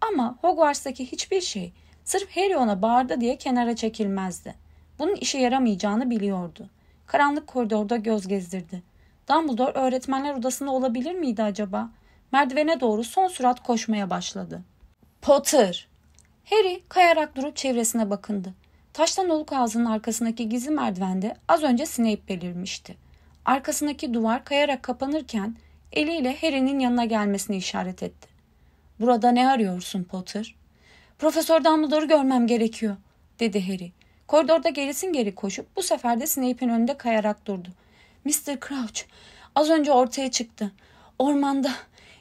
Ama Hogwarts'taki hiçbir şey sırf Harry ona bağırdı diye kenara çekilmezdi. Bunun işe yaramayacağını biliyordu. Karanlık koridorda göz gezdirdi. Dumbledore öğretmenler odasında olabilir miydi acaba? Merdivene doğru son sürat koşmaya başladı. Potter! Harry kayarak durup çevresine bakındı. Taştan oluk ağzının arkasındaki gizli merdivende az önce Snape belirmişti. Arkasındaki duvar kayarak kapanırken eliyle Harry'nin yanına gelmesini işaret etti. Burada ne arıyorsun Potter? Profesör Dumbledore'u görmem gerekiyor, dedi Harry. Koridorda gerisin geri koşup bu sefer de Snape'in önünde kayarak durdu. Mr. Crouch az önce ortaya çıktı. Ormanda.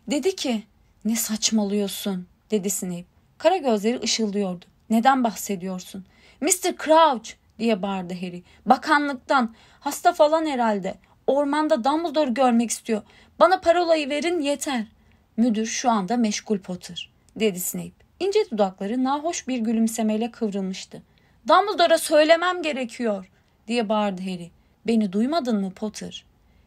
Dedi ki ne saçmalıyorsun dedi Snape. Kara gözleri ışıldıyordu. Neden bahsediyorsun? Mr. Crouch diye bağırdı Harry. Bakanlıktan. Hasta falan herhalde. Ormanda Dumbledore görmek istiyor. Bana parolayı verin yeter. Müdür şu anda meşgul Potter, dedi Snape. İnce dudakları nahoş bir gülümsemeyle kıvrılmıştı. Dumbledore'a söylemem gerekiyor, diye bağırdı Harry. Beni duymadın mı Potter?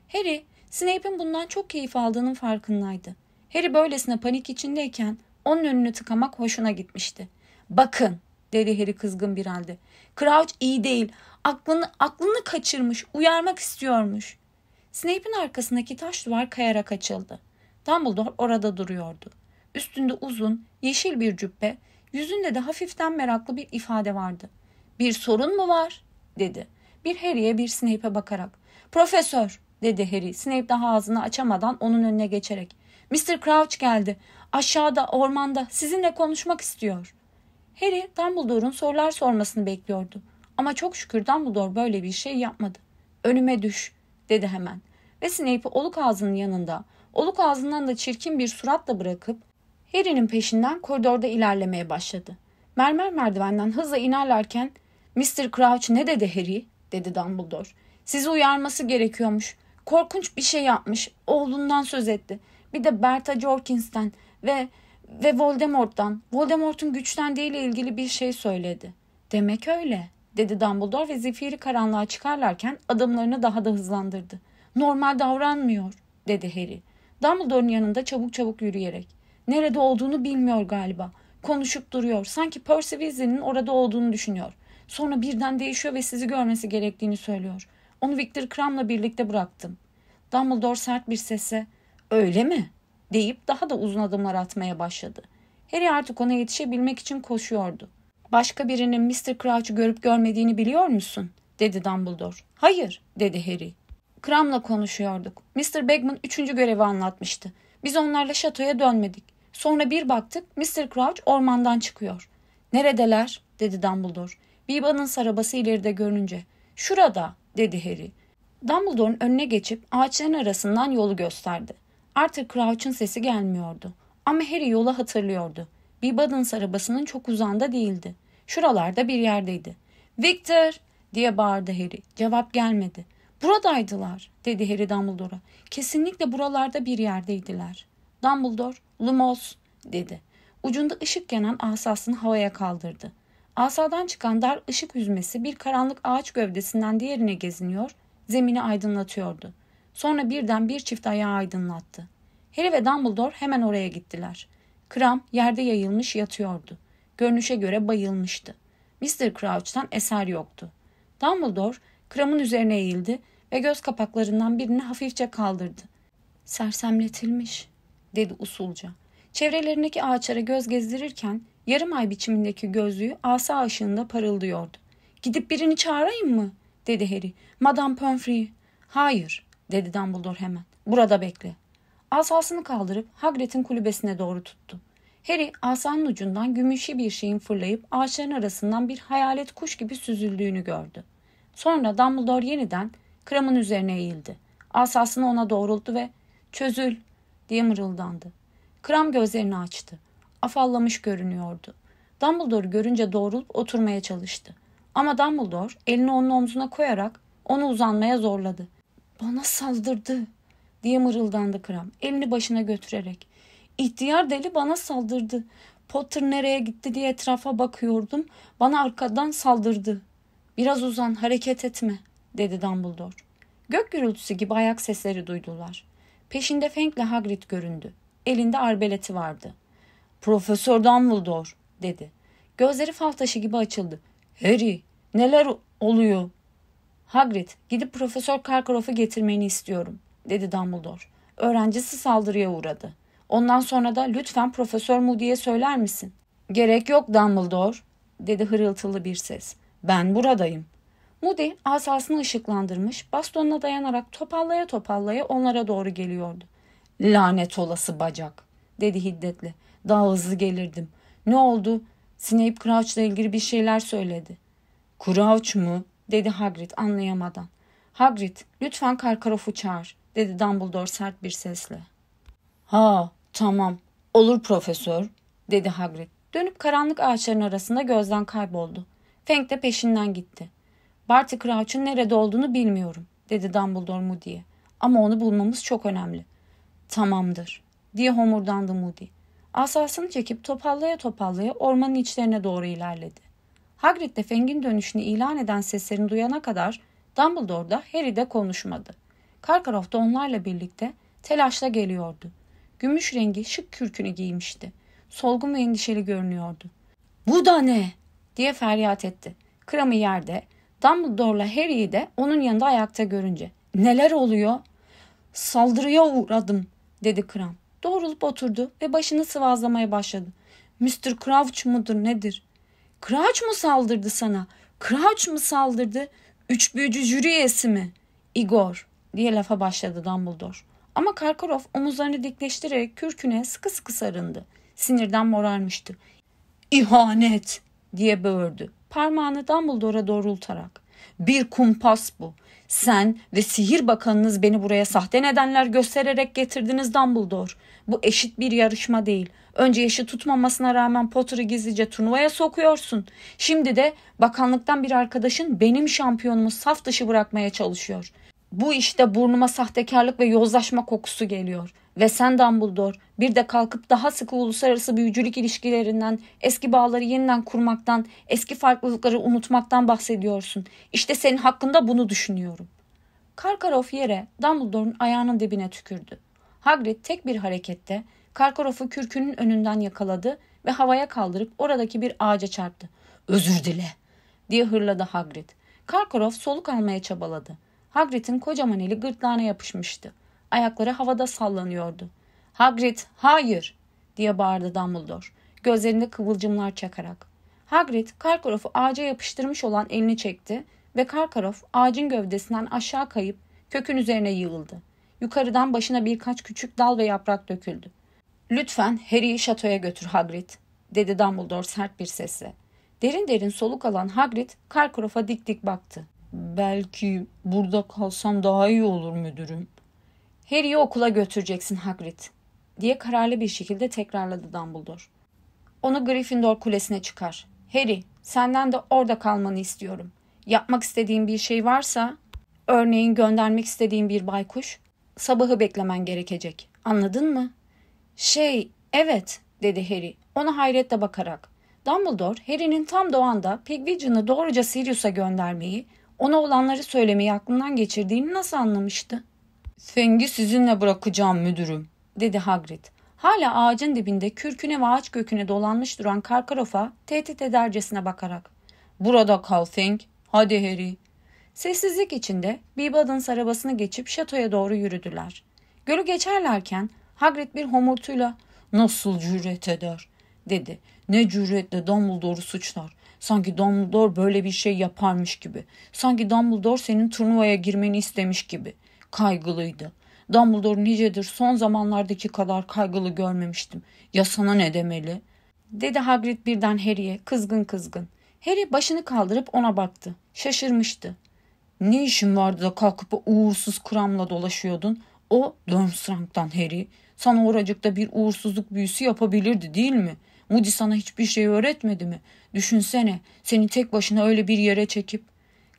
Harry, Snape'in bundan çok keyif aldığının farkındaydı. Harry böylesine panik içindeyken onun önünü tıkamak hoşuna gitmişti. Bakın, dedi Harry kızgın bir halde. Crouch iyi değil. Aklını, aklını kaçırmış, uyarmak istiyormuş. Snape'in arkasındaki taş duvar kayarak açıldı. Dumbledore orada duruyordu. Üstünde uzun, yeşil bir cübbe, yüzünde de hafiften meraklı bir ifade vardı. ''Bir sorun mu var?'' dedi. Bir Harry'e bir Snape'e bakarak. ''Profesör'' dedi Harry. Snape daha ağzını açamadan onun önüne geçerek. ''Mr. Crouch geldi. Aşağıda, ormanda. Sizinle konuşmak istiyor.'' Harry Dumbledore'un sorular sormasını bekliyordu. Ama çok şükür Dumbledore böyle bir şey yapmadı. Önüme düş dedi hemen ve Snape'i oluk ağzının yanında oluk ağzından da çirkin bir suratla bırakıp Harry'nin peşinden koridorda ilerlemeye başladı. Mermer merdivenden hızla inerlerken Mr. Crouch ne dedi Harry? dedi Dumbledore. Sizi uyarması gerekiyormuş. Korkunç bir şey yapmış. Oğlundan söz etti. Bir de Bertha Jorkins'ten ve ve Voldemort'tan. Voldemort'un güçlendiğiyle ilgili bir şey söyledi. Demek öyle dedi Dumbledore ve zifiri karanlığa çıkarlarken adımlarını daha da hızlandırdı. Normal davranmıyor dedi Harry. Dumbledore'un yanında çabuk çabuk yürüyerek. Nerede olduğunu bilmiyor galiba. Konuşup duruyor. Sanki Percy Weasley'nin orada olduğunu düşünüyor. Sonra birden değişiyor ve sizi görmesi gerektiğini söylüyor. Onu Victor Crumb'la birlikte bıraktım. Dumbledore sert bir sese öyle mi deyip daha da uzun adımlar atmaya başladı. Harry artık ona yetişebilmek için koşuyordu. Başka birinin Mr. Crouch'u görüp görmediğini biliyor musun? dedi Dumbledore. Hayır dedi Harry. Kram'la konuşuyorduk. Mr. Bagman üçüncü görevi anlatmıştı. Biz onlarla şatoya dönmedik. Sonra bir baktık Mr. Crouch ormandan çıkıyor. Neredeler? dedi Dumbledore. Biba'nın sarabası ileride görünce. Şurada dedi Harry. Dumbledore'un önüne geçip ağaçların arasından yolu gösterdi. Artık Crouch'un sesi gelmiyordu. Ama Harry yola hatırlıyordu. Bibadins sarabasının çok uzanda değildi. Şuralarda bir yerdeydi. Victor! diye bağırdı Harry. Cevap gelmedi. Buradaydılar dedi Harry Dumbledore'a. Kesinlikle buralarda bir yerdeydiler. Dumbledore, Lumos dedi. Ucunda ışık yanan asasını havaya kaldırdı. Asadan çıkan dar ışık hüzmesi bir karanlık ağaç gövdesinden diğerine geziniyor, zemini aydınlatıyordu. Sonra birden bir çift ayağı aydınlattı. Harry ve Dumbledore hemen oraya gittiler. Kram yerde yayılmış yatıyordu. Görünüşe göre bayılmıştı. Mr. Crouch'tan eser yoktu. Dumbledore Kram'ın üzerine eğildi ve göz kapaklarından birini hafifçe kaldırdı. Sersemletilmiş, dedi usulca. Çevrelerindeki ağaçlara göz gezdirirken yarım ay biçimindeki gözlüğü asa ışığında parıldıyordu. Gidip birini çağırayım mı? dedi Harry. Madame Pomfrey. Hayır, dedi Dumbledore hemen. Burada bekle. Asasını kaldırıp Hagrid'in kulübesine doğru tuttu. Harry asanın ucundan gümüşü bir şeyin fırlayıp ağaçların arasından bir hayalet kuş gibi süzüldüğünü gördü. Sonra Dumbledore yeniden Kramın üzerine eğildi. Asasını ona doğrulttu ve çözül diye mırıldandı. Kram gözlerini açtı. Afallamış görünüyordu. Dumbledore görünce doğrulup oturmaya çalıştı. Ama Dumbledore elini onun omzuna koyarak onu uzanmaya zorladı. Bana saldırdı diye mırıldandı Kram elini başına götürerek. İhtiyar deli bana saldırdı. Potter nereye gitti diye etrafa bakıyordum. Bana arkadan saldırdı. Biraz uzan, hareket etme dedi Dumbledore. Gök gürültüsü gibi ayak sesleri duydular. Peşinde Feng'le Hagrid göründü. Elinde arbeleti vardı. Profesör Dumbledore dedi. Gözleri fal taşı gibi açıldı. Harry neler oluyor? Hagrid gidip Profesör Karkaroff'u getirmeni istiyorum dedi Dumbledore. Öğrencisi saldırıya uğradı. Ondan sonra da lütfen Profesör Moody'ye söyler misin? Gerek yok Dumbledore dedi hırıltılı bir ses. Ben buradayım. Moody asasını ışıklandırmış, bastonuna dayanarak topallaya topallaya onlara doğru geliyordu. Lanet olası bacak, dedi hiddetle. Daha hızlı gelirdim. Ne oldu? Snape Crouch'la ilgili bir şeyler söyledi. Crouch mu? dedi Hagrid anlayamadan. Hagrid, lütfen Karkarof'u çağır, dedi Dumbledore sert bir sesle. Ha, tamam. Olur profesör, dedi Hagrid. Dönüp karanlık ağaçların arasında gözden kayboldu. Fenk de peşinden gitti. Barty Crouch'un nerede olduğunu bilmiyorum dedi Dumbledore Moody'ye. Ama onu bulmamız çok önemli. Tamamdır diye homurdandı Moody. Asasını çekip topallaya topallaya ormanın içlerine doğru ilerledi. Hagrid de Feng'in dönüşünü ilan eden seslerini duyana kadar Dumbledore da Harry de konuşmadı. Karkarof da onlarla birlikte telaşla geliyordu. Gümüş rengi şık kürkünü giymişti. Solgun ve endişeli görünüyordu. Bu da ne? diye feryat etti. Kram'ı yerde, Dumbledore'la Harry'i de onun yanında ayakta görünce neler oluyor? Saldırıya uğradım dedi Kram. Doğrulup oturdu ve başını sıvazlamaya başladı. Mr. Crouch mudur nedir? Crouch mu saldırdı sana? Crouch mu saldırdı? Üç büyücü jüri üyesi mi? Igor diye lafa başladı Dumbledore. Ama Karkarov omuzlarını dikleştirerek kürküne sıkı sıkı sarındı. Sinirden morarmıştı. İhanet diye böğürdü. Parmağını Dumbledore'a doğrultarak. Bir kumpas bu. Sen ve sihir bakanınız beni buraya sahte nedenler göstererek getirdiniz Dumbledore. Bu eşit bir yarışma değil. Önce yaşı tutmamasına rağmen Potter'ı gizlice turnuvaya sokuyorsun. Şimdi de bakanlıktan bir arkadaşın benim şampiyonumu saf dışı bırakmaya çalışıyor. Bu işte burnuma sahtekarlık ve yozlaşma kokusu geliyor. Ve sen Dumbledore bir de kalkıp daha sıkı uluslararası büyücülük ilişkilerinden, eski bağları yeniden kurmaktan, eski farklılıkları unutmaktan bahsediyorsun. İşte senin hakkında bunu düşünüyorum. Karkarof yere Dumbledore'un ayağının dibine tükürdü. Hagrid tek bir harekette Karkarof'u kürkünün önünden yakaladı ve havaya kaldırıp oradaki bir ağaca çarptı. Özür dile diye hırladı Hagrid. Karkarof soluk almaya çabaladı. Hagrid'in kocaman eli gırtlağına yapışmıştı. Ayakları havada sallanıyordu. Hagrid hayır diye bağırdı Dumbledore gözlerinde kıvılcımlar çakarak. Hagrid Karkarof'u ağaca yapıştırmış olan elini çekti ve Karkarof ağacın gövdesinden aşağı kayıp kökün üzerine yığıldı. Yukarıdan başına birkaç küçük dal ve yaprak döküldü. Lütfen Harry'i şatoya götür Hagrid dedi Dumbledore sert bir sesle. Derin derin soluk alan Hagrid Karkarof'a dik dik baktı. Belki burada kalsam daha iyi olur müdürüm Harry'i okula götüreceksin Hagrid diye kararlı bir şekilde tekrarladı Dumbledore. Onu Gryffindor kulesine çıkar. Harry senden de orada kalmanı istiyorum. Yapmak istediğin bir şey varsa örneğin göndermek istediğin bir baykuş sabahı beklemen gerekecek. Anladın mı? Şey evet dedi Harry ona hayretle bakarak. Dumbledore Harry'nin tam doğanda Pigwidgeon'ı doğruca Sirius'a göndermeyi, ona olanları söylemeyi aklından geçirdiğini nasıl anlamıştı? Fengi sizinle bırakacağım müdürüm dedi Hagrid. Hala ağacın dibinde kürküne ve ağaç göküne dolanmış duran Karkarof'a tehdit edercesine bakarak. Burada kal Feng. Hadi Harry. Sessizlik içinde Beebad'ın arabasını geçip şatoya doğru yürüdüler. Gölü geçerlerken Hagrid bir homurtuyla nasıl cüret eder dedi. Ne cüretle Dumbledore'u suçlar. Sanki Dumbledore böyle bir şey yaparmış gibi. Sanki Dumbledore senin turnuvaya girmeni istemiş gibi.'' kaygılıydı. Dumbledore nicedir son zamanlardaki kadar kaygılı görmemiştim. Ya sana ne demeli? Dedi Hagrid birden Harry'e kızgın kızgın. Harry başını kaldırıp ona baktı. Şaşırmıştı. Ne işin vardı da kalkıp uğursuz kuramla dolaşıyordun? O Durmstrang'dan Harry. Sana oracıkta bir uğursuzluk büyüsü yapabilirdi değil mi? Moody sana hiçbir şey öğretmedi mi? Düşünsene seni tek başına öyle bir yere çekip.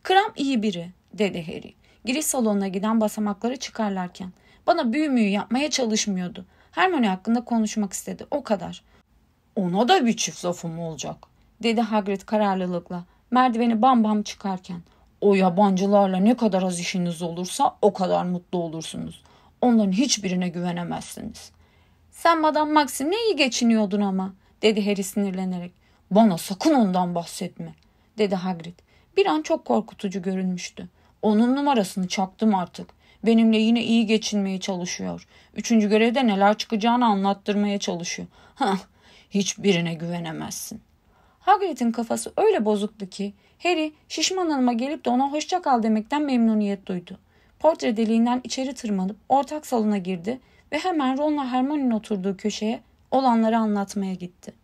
Kram iyi biri dedi Harry giriş salonuna giden basamakları çıkarlarken. Bana büyümüyü yapmaya çalışmıyordu. Hermione hakkında konuşmak istedi. O kadar. Ona da bir çift lafım olacak dedi Hagrid kararlılıkla. Merdiveni bam bam çıkarken. O yabancılarla ne kadar az işiniz olursa o kadar mutlu olursunuz. Onların hiçbirine güvenemezsiniz. Sen Madame Maxim'le iyi geçiniyordun ama dedi Harry sinirlenerek. Bana sakın ondan bahsetme dedi Hagrid. Bir an çok korkutucu görünmüştü. Onun numarasını çaktım artık. Benimle yine iyi geçinmeye çalışıyor. Üçüncü görevde neler çıkacağını anlattırmaya çalışıyor. Hah, hiçbirine güvenemezsin. Hagrid'in kafası öyle bozuktu ki Harry şişman hanıma gelip de ona hoşça kal demekten memnuniyet duydu. Portre deliğinden içeri tırmanıp ortak salona girdi ve hemen Ron'la Hermione'nin oturduğu köşeye olanları anlatmaya gitti.